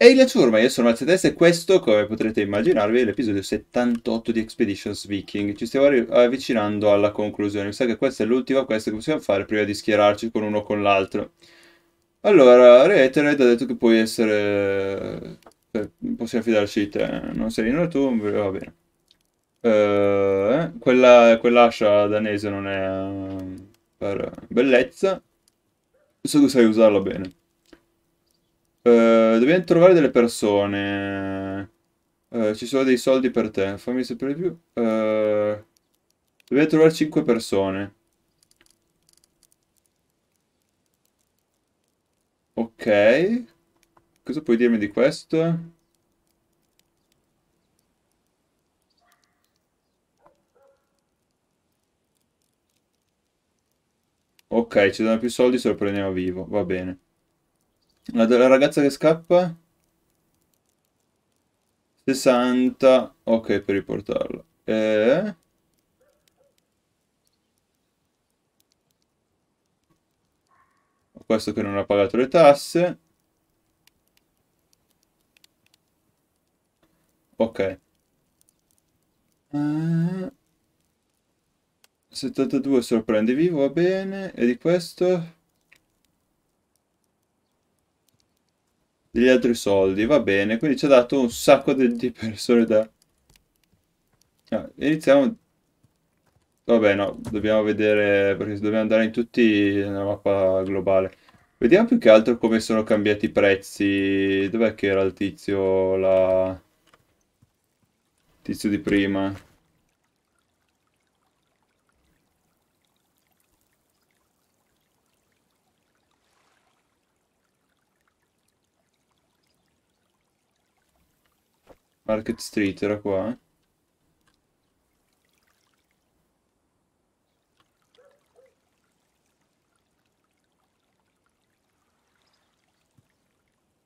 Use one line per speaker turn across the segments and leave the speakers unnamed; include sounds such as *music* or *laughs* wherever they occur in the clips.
Ehi la ciurma, io sono Mercedes e questo, come potrete immaginarvi, è l'episodio 78 di Expeditions Viking. Ci stiamo avvicinando alla conclusione, mi sa che questa è l'ultima quest che possiamo fare prima di schierarci con uno o con l'altro. Allora, Reitered ha detto che puoi essere... Eh, possiamo fidarci di te, non sei in tu, va bene. Eh, quella, quell'ascia danese non è eh, per bellezza, so che sai usarla bene. Eh, dobbiamo trovare delle persone. Eh, ci sono dei soldi per te. Fammi sapere di più. Eh, dobbiamo trovare 5 persone. Ok. Cosa puoi dirmi di questo? Ok, ci danno più soldi se lo prendiamo vivo, va bene. La della ragazza che scappa? 60. Ok, per riportarla. E... Questo che non ha pagato le tasse. Ok. Uh... Eh, 72 sorprende vivo, va bene. E di questo? degli altri soldi, va bene, quindi ci ha dato un sacco di, di persone da... Ah, iniziamo... Vabbè, no, dobbiamo vedere, perché dobbiamo andare in tutti nella mappa globale. Vediamo più che altro come sono cambiati i prezzi. Dov'è che era il tizio, la... Il tizio di prima? Market Street era qua,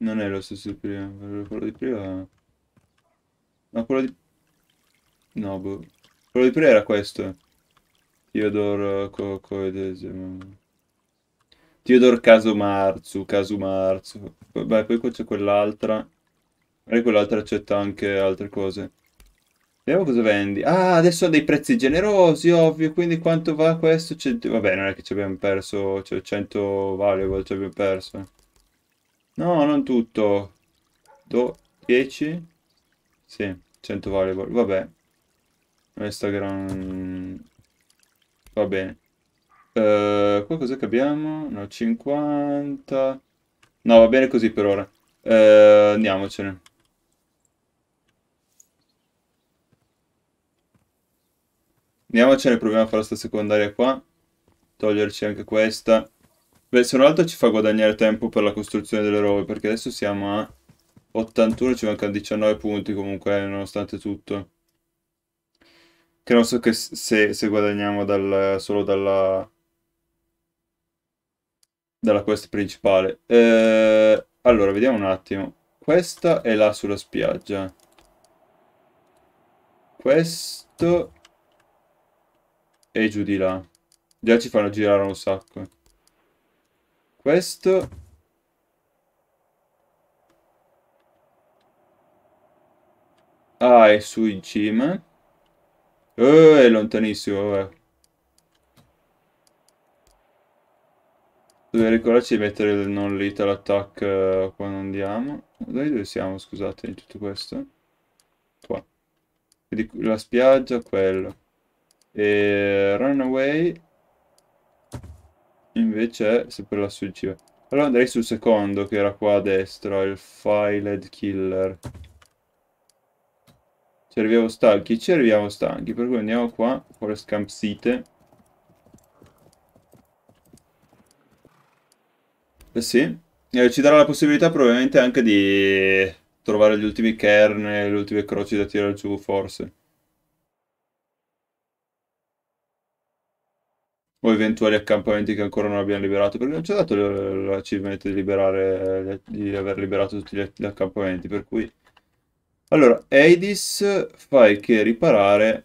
Non è lo stesso di prima, quello di prima... Ma quello di... No, boh. Quello di prima era questo. Theodore co Coedese. Theodore Casumarzu, Casumarzu. Beh, poi qua c'è quell'altra. Magari quell'altra accetta anche altre cose. Vediamo cosa vendi. Ah, adesso ha dei prezzi generosi, ovvio. Quindi quanto va questo? Cent... Vabbè, non è che ci abbiamo perso... Cioè, 100 valuable ci abbiamo perso. No, non tutto. Do... 10? Sì, 100 valuable. Vabbè. Questa gran... Va bene. Uh, qua cos'è che abbiamo? No, 50... No, va bene così per ora. Uh, andiamocene. Andiamocene, proviamo a fare sta secondaria qua. Toglierci anche questa. Beh, se non altro ci fa guadagnare tempo per la costruzione delle robe, perché adesso siamo a 81, ci mancano 19 punti comunque, eh, nonostante tutto. Che non so che se, se guadagniamo dal, solo dalla, dalla quest principale. Eh, allora, vediamo un attimo. Questa è là sulla spiaggia. Questo e giù di là. Già ci fanno girare un sacco. Questo... Ah, è su in cima. Oh, è lontanissimo, vabbè. Dovrei ricordarci di mettere il non lethal attack eh, quando andiamo. Dai, dove siamo, scusate, in tutto questo? Qua. la spiaggia, quello. E Runaway invece è sempre la suicida. Allora andrei sul secondo che era qua a destra, il Filed Killer. Ci arriviamo stanchi, ci arriviamo stanchi, per cui andiamo qua con le scampsite. Eh sì, eh, ci darà la possibilità probabilmente anche di trovare gli ultimi kernel, le ultime croci da tirare giù forse. o eventuali accampamenti che ancora non abbiamo liberato, perché non ci ha dato l'achievement di, liberare, di aver liberato tutti gli, accampamenti, per cui... Allora, Aedis fai che riparare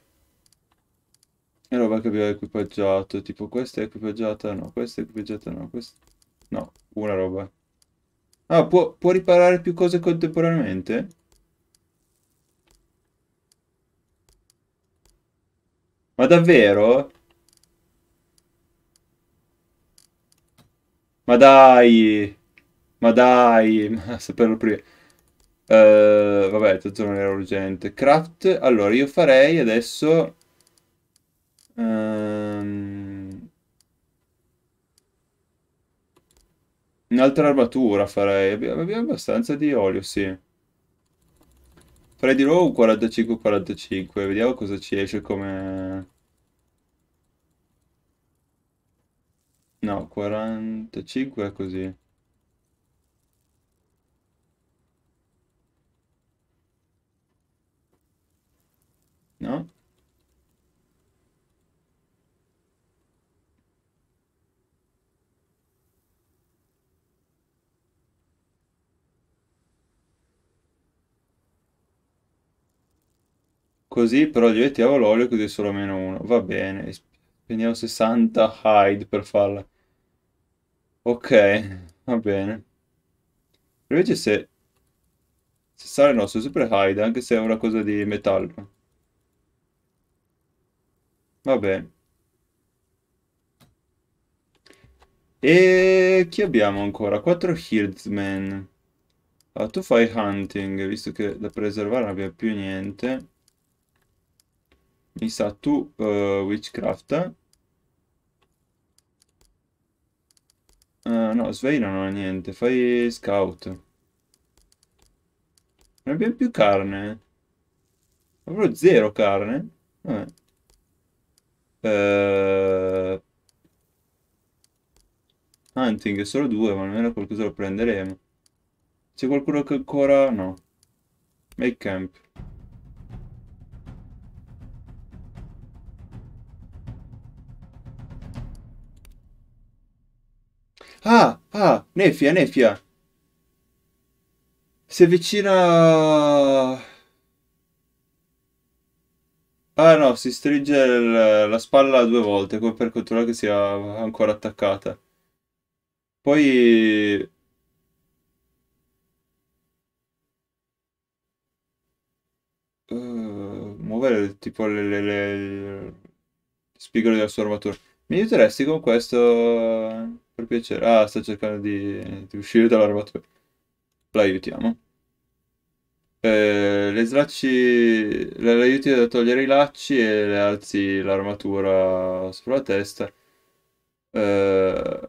è roba che abbiamo equipaggiato, tipo questa è equipaggiata, no, questa è equipaggiata, no, questa... No, una roba. Ah, può, può riparare più cose contemporaneamente? Ma davvero? Ma dai! Ma dai! Ma *laughs* saperlo prima. Uh, eh, vabbè, tanto non era urgente. Craft, allora io farei adesso... Um, Un'altra armatura farei. Abbiamo abbastanza di olio, sì. Farei di nuovo un 45-45. Vediamo cosa ci esce come... No, 45 è così. No? Così però gli mettiamo l'olio così solo meno uno. Va bene. Spendiamo 60 hide per farla. Ok, va bene. invece se... Se sale no, sono super hide, anche se è una cosa di metallo. Va bene. E chi abbiamo ancora? 4 Hirdsmen. Ah, tu fai hunting, visto che da preservare non abbiamo più niente. Mi sa tu uh, witchcraft. Eh, no, Sveina non ha niente, fai scout. Non abbiamo più carne. Avrò zero carne. Vabbè. Uh, hunting solo due, ma almeno qualcosa lo prenderemo. C'è qualcuno che ancora... no. Make camp. Ah, ah, nefia, neffia. Si avvicina... Ah no, si stringe la spalla due volte come per controllare che sia ancora attaccata. Poi... Uh, muovere tipo le, le, le, le spigole della sua armatura. Mi aiuteresti con questo? Per piacere. Ah, sta cercando di, di uscire dalla robot. La Eh, le slacci le, le aiuti a togliere i lacci e le alzi l'armatura sulla testa. Eh,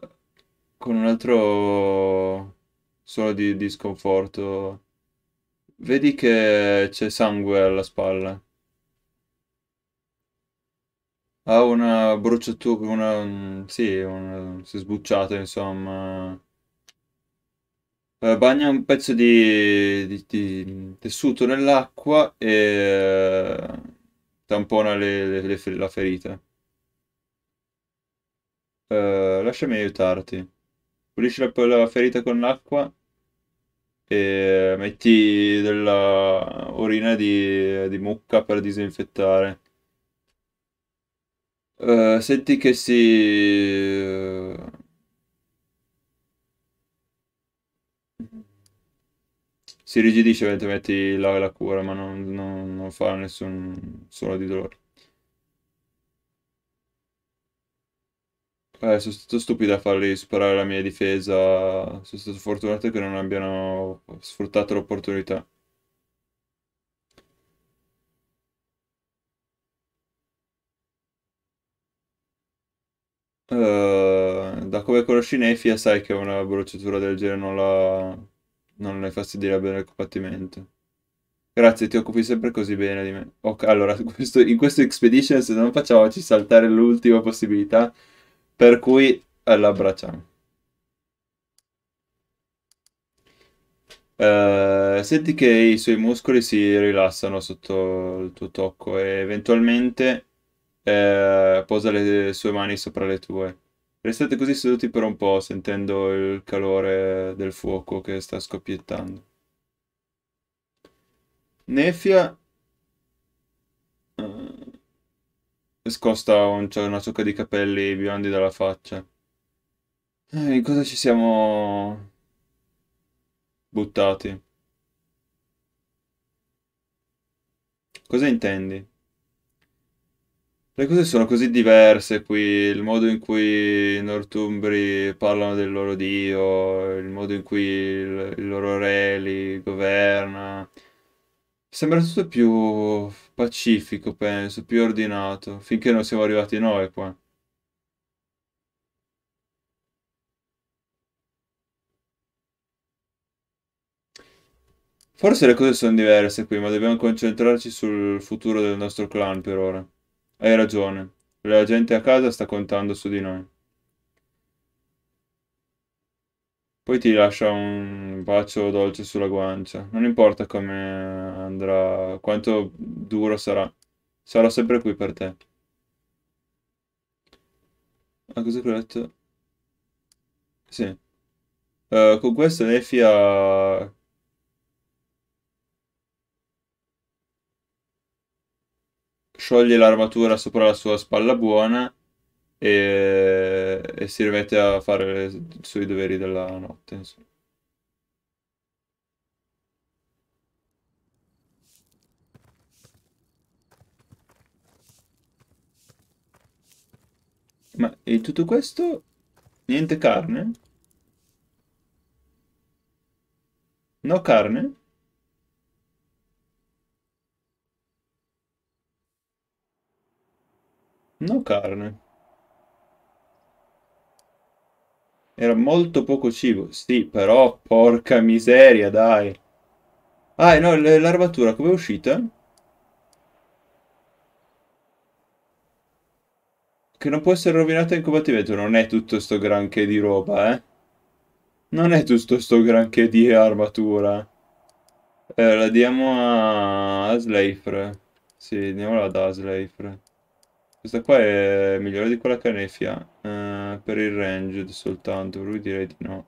con un altro suono di, di sconforto. Vedi che c'è sangue alla spalla ha una bruciatura, una, mm, sì, una, si è sbucciata, insomma. Eh, bagna un pezzo di, di, di tessuto nell'acqua e eh, tampona le, le, le, la ferita. Eh, lasciami aiutarti. Pulisci la, la ferita con l'acqua e metti della orina di, di mucca per disinfettare. Eh, senti che si... Uh, si rigidisce mentre metti la, la cura, ma non, non, non fa nessun suono di dolore. Eh, sono stato stupido a farli superare la mia difesa. Sono stato fortunato che non abbiano sfruttato l'opportunità. Eh, da come conosci Nefia sai che una bruciatura del genere non la... non la infastidirebbe nel combattimento. Grazie, ti occupi sempre così bene di me. Okay, allora, *laughs* questo, in questo Expedition se non facciamoci saltare l'ultima possibilità, per cui eh, l'abbracciamo. Uh, senti che i suoi muscoli si rilassano sotto il tuo tocco e eventualmente eh, posa le sue mani sopra le tue. Restate così seduti per un po', sentendo il calore del fuoco che sta scoppiettando. Nefia uh, scosta un, una ciocca di capelli biondi dalla faccia. Eh, in cosa ci siamo buttati? Cosa intendi? Le cose sono così diverse qui, il modo in cui i Nortumbri parlano del loro dio, il modo in cui il, il loro re li governa. Sembra tutto più pacifico, penso, più ordinato, finché non siamo arrivati noi qua. Forse le cose sono diverse qui, ma dobbiamo concentrarci sul futuro del nostro clan per ora. Hai ragione, la gente a casa sta contando su di noi. Poi ti lascia un bacio dolce sulla guancia. Non importa come andrà, quanto duro sarà. Sarò sempre qui per te. Ah, cosa ho detto? Sì. Uh, con questo Nefi ha scioglie l'armatura sopra la sua spalla buona e, e si rimette a fare i suoi doveri della notte. Insomma. Ma e tutto questo niente carne? No carne? No carne. Era molto poco cibo. Sì, però porca miseria, dai. Ah, no, l'armatura come è uscita? Che non può essere rovinata in combattimento. Non è tutto sto granché di roba, eh. Non è tutto sto granché di armatura. Eh, la diamo a, a Slaifre. Sì, diamola ad Slaifre. Questa qua è migliore di quella canefia. Uh, eh, per il ranged soltanto, lui direi di no.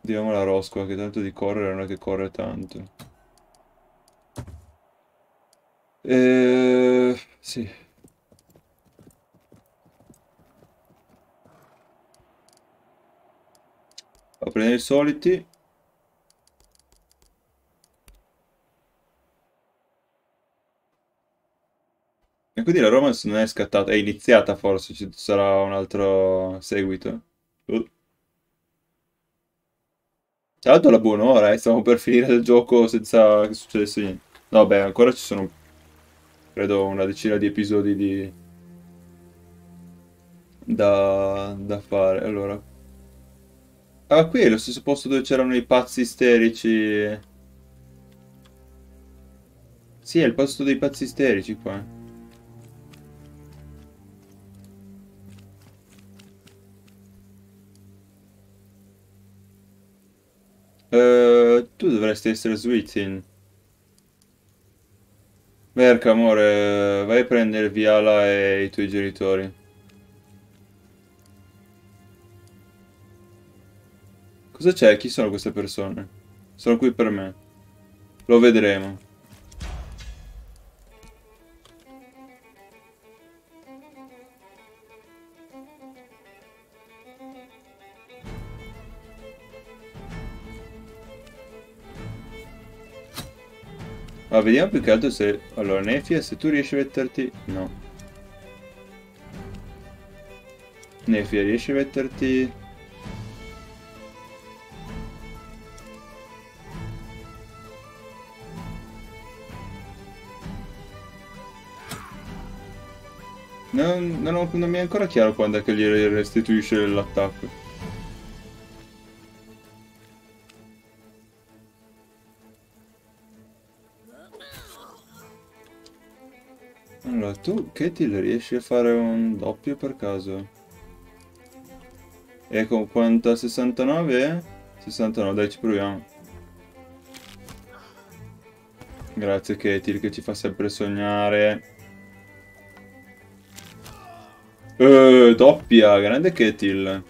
Diamo la roscola, che tanto di correre non è che corre tanto. Eh, sì. Va a prendere i soliti. E quindi la romance non è scattata, è iniziata forse, ci sarà un altro seguito. Uh. Tra l'altro la buona ora, eh, stiamo per finire il gioco senza che succedesse niente. No, beh, ancora ci sono, credo, una decina di episodi di... da, da fare. Allora, Ah, qui è lo stesso posto dove c'erano i pazzi isterici. Sì, è il posto dei pazzi isterici qua. Eh. Eh, tu dovresti essere Switzin. Merca, amore, vai a prendere Viala e i tuoi genitori. Cosa c'è? Chi sono queste persone? Sono qui per me. Lo vedremo. Ah, vediamo più che altro se... Allora, Nefia, se tu riesci a metterti... No. Nefia, riesci a metterti... Non, non, non mi è ancora chiaro quando è che gli restituisce l'attacco. Allora, tu Katie, riesci a fare un doppio per caso? E con quanta? 69? 69, dai ci proviamo. Grazie Katie, che ci fa sempre sognare. Eh, doppia, grande Ketil.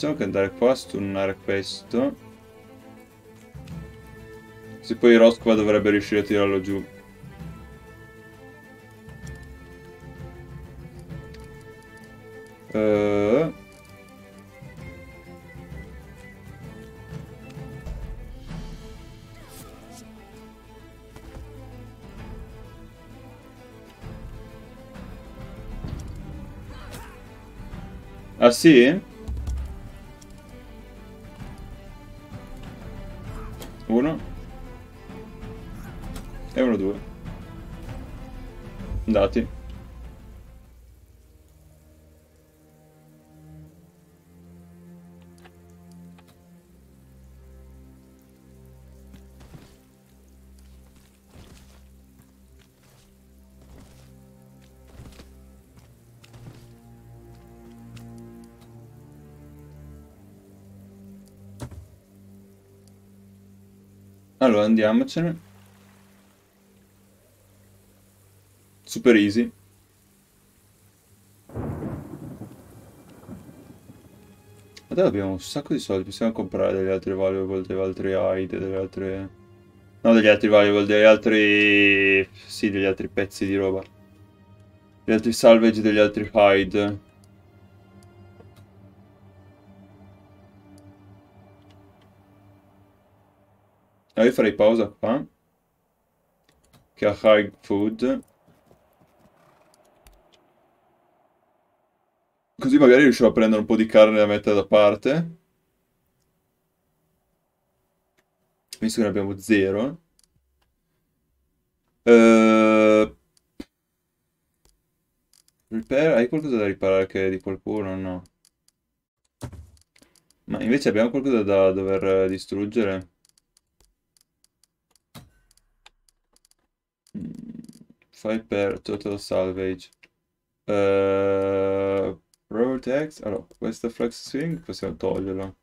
facciamo che andare qua a stunnare questo. Se poi Rosqua dovrebbe riuscire a tirarlo giù. Uh... Ah sì? Allora andiamocene. Super easy. Adesso abbiamo un sacco di soldi, possiamo comprare degli altri valuable, degli altri hide, degli altri... No, degli altri valuable, degli altri... Sì, degli altri pezzi di roba. Gli altri salvage, degli altri hide. io farei pausa qua. Che ha high food. Così magari riuscivo a prendere un po' di carne da mettere da parte. Visto che ne abbiamo zero. Uh, repair, hai qualcosa da riparare che è di qualcuno? No. Ma invece abbiamo qualcosa da dover distruggere? fai per total salvage uh, eh, protect allora ah, questa flex swing possiamo toglierla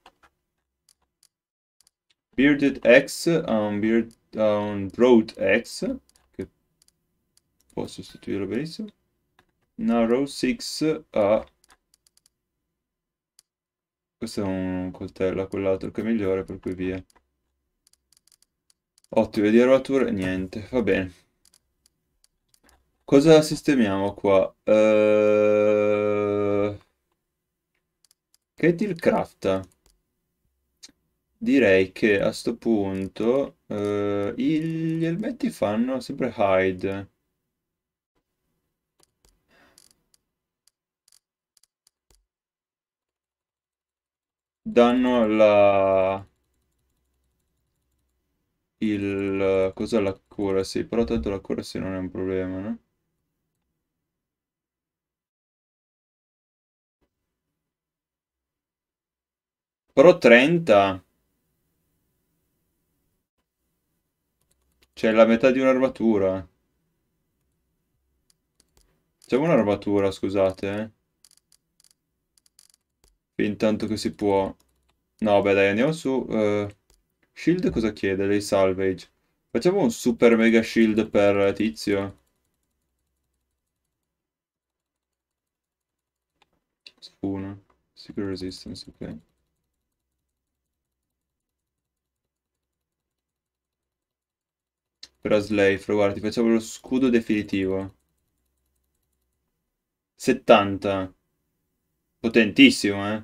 bearded x ha um, un, beard, un um, broad x che posso sostituirlo benissimo narrow 6 ha questo è un coltello quell'altro che è migliore per cui via ottime di armatura niente va bene Cosa sistemiamo qua? Eh, Kettlecraft. Direi che a sto punto eh, gli elmetti fanno sempre hide. Danno la... il... cosa la cura? Sì, però tanto la cura sì non è un problema, no? Pro 30. C'è la metà di un'armatura. Facciamo un'armatura, scusate. Eh. Intanto che si può... No, beh, dai, andiamo su... Uh, shield cosa chiede? Lei salvage. Facciamo un super mega shield per tizio. Spuna. Secret resistance, ok. Però Slave, guarda, ti facciamo lo scudo definitivo. 70. Potentissimo, eh.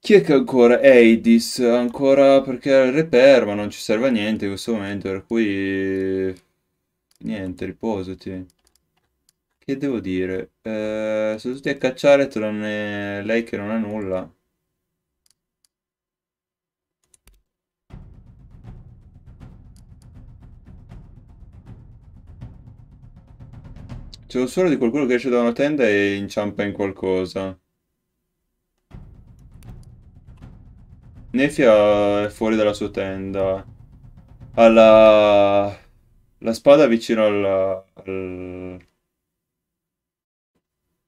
Chi è che ancora? Aidis, ancora perché era il repair, ma non ci serve a niente in questo momento, per cui... Niente, riposati. Che devo dire? Eh, sono tutti a cacciare tranne lei che non ha nulla. C'è lo suono di qualcuno che esce da una tenda e inciampa in qualcosa. Nefia è fuori dalla sua tenda. Ha la, la spada vicino alla... Al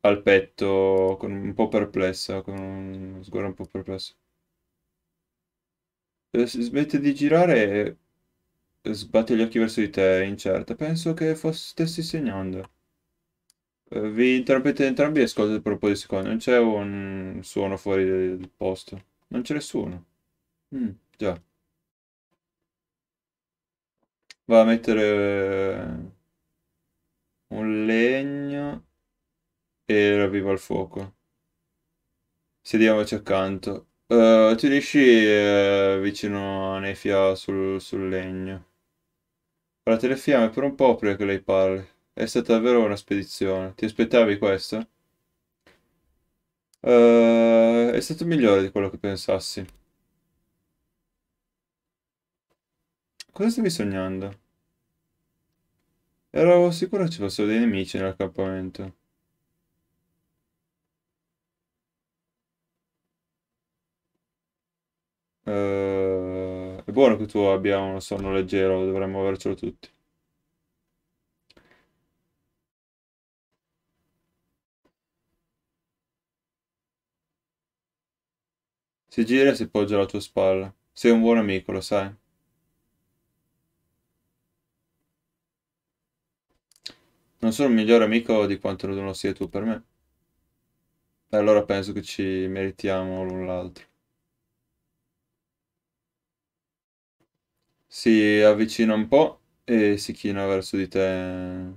al petto, con, un po' perplessa, con uno sguardo un po' perplesso. Eh, smette di girare e sbatte gli occhi verso di te, incerta. Penso che fos- stessi segnando. Eh, vi interrompete entrambi e ascoltate per un po' di secondi. Non c'è un suono fuori del posto. Non c'è nessuno. Mm, già. Va a mettere eh, un legno era viva il fuoco. Sediamoci accanto. Uh, eh, ti riesci uh, eh, vicino a Nefia sul, sul legno. Guardate le fiamme per un po' prima che lei parli. È stata davvero una spedizione. Ti aspettavi questo? Uh, è stato migliore di quello che pensassi. Cosa stavi sognando? Ero sicuro ci fossero dei nemici nell'accampamento. Eh, è buono che tu abbia un sonno leggero, dovremmo avercelo tutti. Si gira e si poggia alla tua spalla. Sei un buon amico, lo sai. Non sono un migliore amico di quanto non lo sia tu per me. E allora penso che ci meritiamo l'un l'altro. Si avvicina un po' e si china verso di te,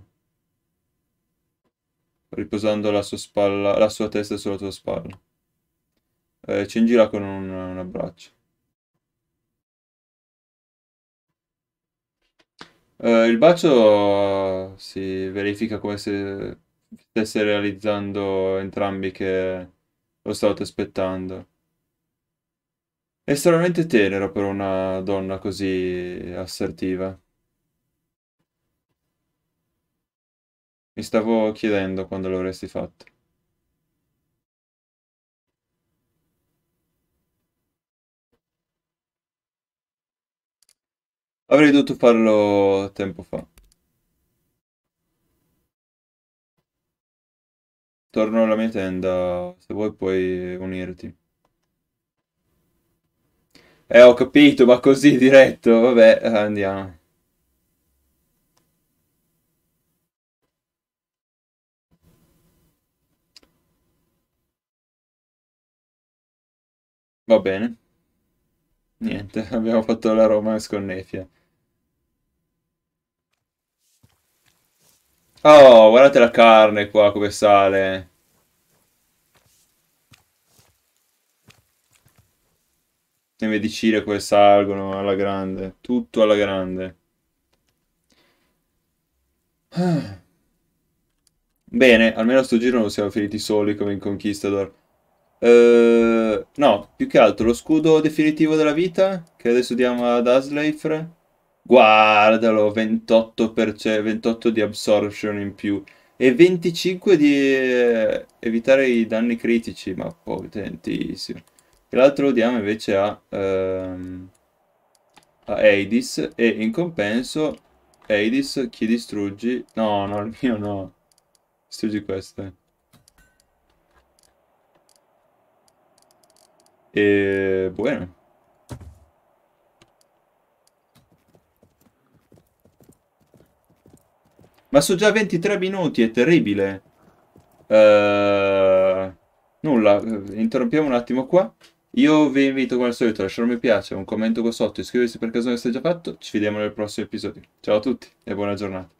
riposando la sua spalla, la sua testa sulla tua spalla. Eh, ci ingira con un, un abbraccio. Eh, il bacio si verifica come se stesse realizzando entrambi che lo stavate aspettando. È estremamente tenero per una donna così assertiva. Mi stavo chiedendo quando l'avresti fatto. Avrei dovuto farlo tempo fa. Torno alla mia tenda, se vuoi puoi unirti. Eh, ho capito, ma così diretto, vabbè, eh, andiamo. Va bene. Niente, *laughs* abbiamo fatto la Roma sconnefia. Oh, guardate la carne qua come sale. le medicine Cile salgono alla grande, tutto alla grande. *sighs* Bene, almeno a sto giro non siamo finiti soli come in Conquistador. Uh, no, più che altro lo scudo definitivo della vita che adesso diamo ad Asleif. Guardalo, 28, 28 di absorption in più e 25 di eh, evitare i danni critici, ma potentissimo. Tra l'altro lo diamo invece a, ehm, a Hades e in compenso Hades chi distruggi... No, no, il mio no. Distruggi questo. E... Buono. Ma sono già 23 minuti, è terribile. Uh, nulla, interrompiamo un attimo qua. Io vi invito come al solito a lasciare un mi piace, un commento qua sotto, iscriversi per caso non sia già fatto. Ci vediamo nel prossimo episodio. Ciao a tutti e buona giornata.